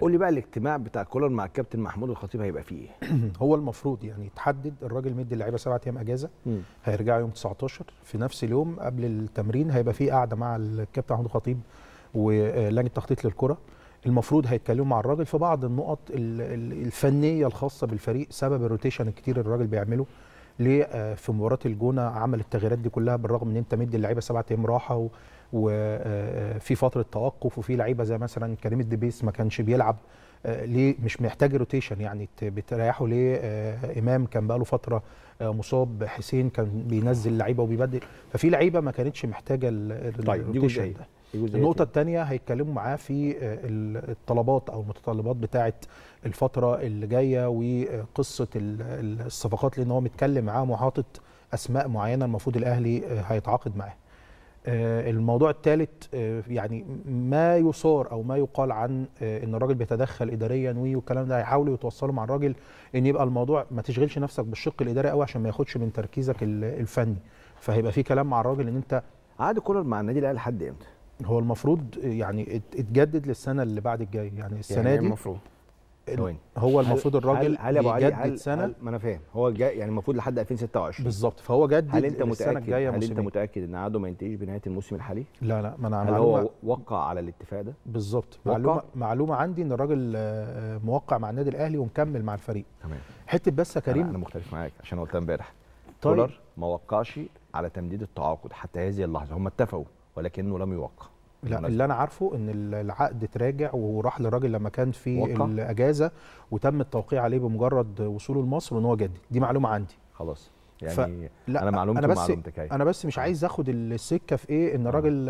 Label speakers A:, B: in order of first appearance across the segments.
A: قول لي بقى الاجتماع بتاع كولر مع الكابتن محمود الخطيب هيبقى فيه ايه؟ هو المفروض يعني يتحدد الراجل مدي اللعيبه سبعة ايام اجازه هيرجعوا يوم 19 في نفس اليوم قبل التمرين هيبقى فيه قعده مع الكابتن محمود الخطيب ولجنه التخطيط للكره المفروض هيتكلموا مع الراجل في بعض النقط الفنيه الخاصه بالفريق سبب الروتيشن الكتير الراجل بيعمله ليه آه، في مباراه الجونه عمل التغييرات دي كلها بالرغم ان انت مدي اللعيبه سبعة ايام راحه وفي فتره توقف وفي لعيبه زي مثلا كريم الدبيس ما كانش بيلعب آه، ليه مش محتاج روتيشن يعني بتريحه ليه آه، امام كان بقاله فتره آه، مصاب حسين كان بينزل لعيبه وبيبدل ففي لعيبه ما كانتش محتاجه الروتيشن طيب ده النقطة الثانية هيتكلموا معاه في الطلبات أو المتطلبات بتاعة الفترة اللي جاية وقصة الصفقات لأن هو متكلم معاهم وحاطط أسماء معينة المفروض الأهلي هيتعاقد معاها. آه، الموضوع الثالث آه، يعني ما يصار او ما يقال عن آه، ان الراجل بيتدخل اداريا والكلام ده هيحاولوا يتوصلوا مع الراجل ان يبقى الموضوع ما تشغلش نفسك بالشق الاداري قوي عشان ما ياخدش من تركيزك الفني فهيبقى في كلام مع الراجل ان انت عاد كولر مع النادي الاهلي لحد امتى؟ هو المفروض يعني اتجدد للسنه اللي بعد الجاي يعني السنه يعني إيه دي المفروض ثواني هو المفروض الراجل هل, هل يا هل سنه هل
B: ما انا فاهم هو جاي يعني
A: المفروض لحد 2026
B: بالظبط فهو
A: جدد هل انت متاكد هل انت
B: متاكد ان عقده ما ينتهيش بنهايه الموسم الحالي؟ لا لا ما انا هل هو وقع على الاتفاق ده؟
A: بالظبط معلومه معلومه عندي ان الراجل آه، آه، موقع مع النادي الاهلي ومكمل مع الفريق تمام حته بس يا كريم انا
B: مختلف معاك عشان قلتها امبارح طيب. كولر ما وقعش على تمديد التعاقد حتى هذه اللحظه هم اتفقوا ولكنه لم يوقع
A: لا اللي انا عارفه ان العقد تراجع وراح للراجل لما كان في وقع. الاجازه وتم التوقيع عليه بمجرد وصوله لمصر وان هو جدد دي معلومه عندي خلاص يعني لا انا معلومتي انا بس انا بس مش أه. عايز اخد السكه في ايه ان أه. الراجل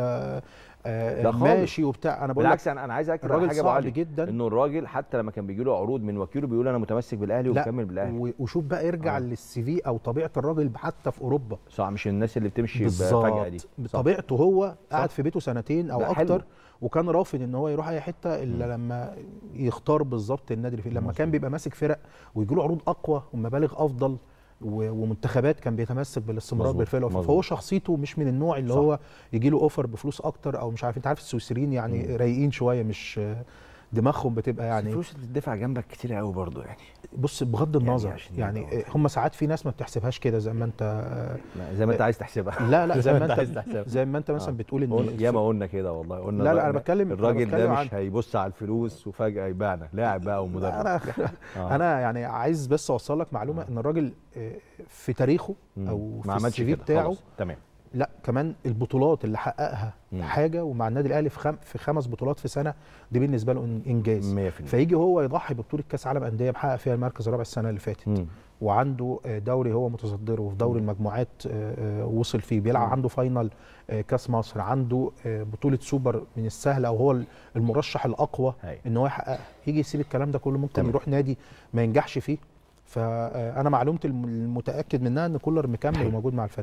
A: آه آه ماشي وبتاع انا بقول بالعكس انا انا عايز اكد حاجه صعب
B: جدا انه الراجل حتى لما كان بيجي له عروض من وكيله بيقول انا متمسك بالاهلي ومكمل بالاهلي
A: وشوف بقى ارجع آه. للسي في او طبيعه الراجل حتى في اوروبا صح مش الناس اللي بتمشي فجاه دي طبيعته هو قعد في بيته سنتين او اكتر وكان رافض ان هو يروح اي حته الا لما يختار بالظبط النادي اللي فيه لما مصر. كان بيبقى ماسك فرق ويجي له عروض اقوى ومبالغ افضل ومنتخبات كان بيتمسك بالاستمرار بالفعل فهو شخصيته مش من النوع اللي صح. هو يجي له اوفر بفلوس اكتر او مش عارف انت عارف السويسريين يعني رايقين شويه مش دماغهم بتبقى يعني الفلوس اللي بتدفع جنبك كتير قوي برضه يعني بص بغض يعني النظر يعني, يعني هم ساعات في ناس ما بتحسبهاش كده زي ما انت زي ما انت آه، عايز تحسبها لا لا زي ما انت عايز تحسبها زي ما انت آه. مثلا
B: بتقول ان ياما قلنا كده والله قلنا لا لا انا بتكلم الراجل ده مش هيبص على الفلوس وفجاه
A: يبيعنا لاعب
B: بقى ومدرب انا آه.
A: انا يعني عايز بس اوصل لك معلومه ان الراجل في تاريخه او في السي في بتاعه تمام لا كمان البطولات اللي حققها مم. حاجه ومع النادي الاهلي في خم... في خمس بطولات في سنه دي بالنسبه له انجاز 100%. فيجي هو يضحي ببطوله كاس عالم انديه محقق فيها المركز الرابع السنه اللي فاتت مم. وعنده آه، دوري هو متصدره وفي دوري المجموعات آه، آه، وصل فيه بيلعب عنده فاينل كاس مصر عنده بطوله سوبر من السهل او هو المرشح الاقوى ان هو يحققها يجي يسيب الكلام ده كله ممكن تمام. يروح نادي ما ينجحش فيه فانا معلومتي المتاكد منها ان كولر مكمل وموجود مع الفريق